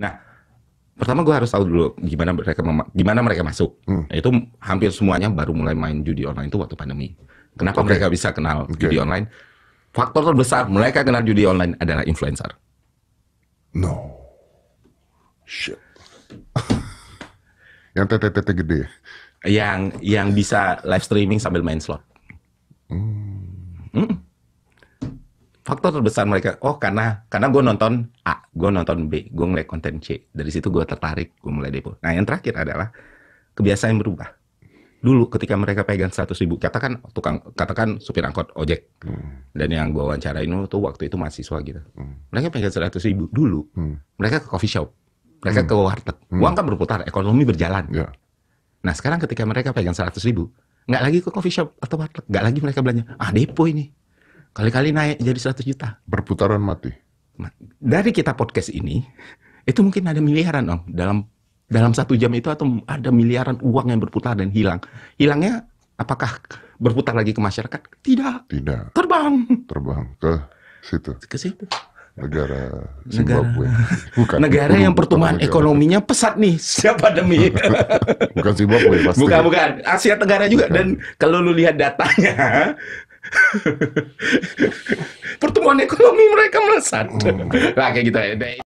Nah, pertama gue harus tahu dulu gimana mereka gimana mereka masuk. Hmm. Nah, itu hampir semuanya baru mulai main judi online itu waktu pandemi. Kenapa okay. mereka bisa kenal okay. judi online? Faktor terbesar mereka kenal judi online adalah influencer. No. Shit. yang TTTT gede Yang yang bisa live streaming sambil main slot. Hmm. Hmm faktor terbesar mereka oh karena karena gue nonton A gue nonton B gue ngeliat konten C dari situ gue tertarik gue mulai depo nah yang terakhir adalah kebiasaan yang berubah dulu ketika mereka pegang seratus ribu katakan tukang katakan supir angkot ojek hmm. dan yang gue wawancara ini tuh waktu itu mahasiswa gitu hmm. mereka pegang seratus ribu dulu hmm. mereka ke coffee shop mereka hmm. ke warteg hmm. uang kan berputar ekonomi berjalan yeah. nah sekarang ketika mereka pegang seratus ribu nggak lagi ke coffee shop atau warteg nggak lagi mereka belanja ah depo ini Kali-kali naik jadi 100 juta. Berputaran mati. Dari kita podcast ini, itu mungkin ada miliaran om dalam dalam satu jam itu atau ada miliaran uang yang berputar dan hilang. Hilangnya apakah berputar lagi ke masyarakat? Tidak. Tidak. Terbang. Terbang ke situ. Ke situ negara Zimbabwe. Negara, Bukan. negara yang pertumbuhan ekonominya pesat nih setiap pandemi. bukan Zimbabwe pasti. Bukan, bukan. Asia Tenggara juga. Bukan. Dan kalau lu lihat datanya, pertumbuhan ekonomi mereka melesat. Hmm. Nah, kayak gitu ya.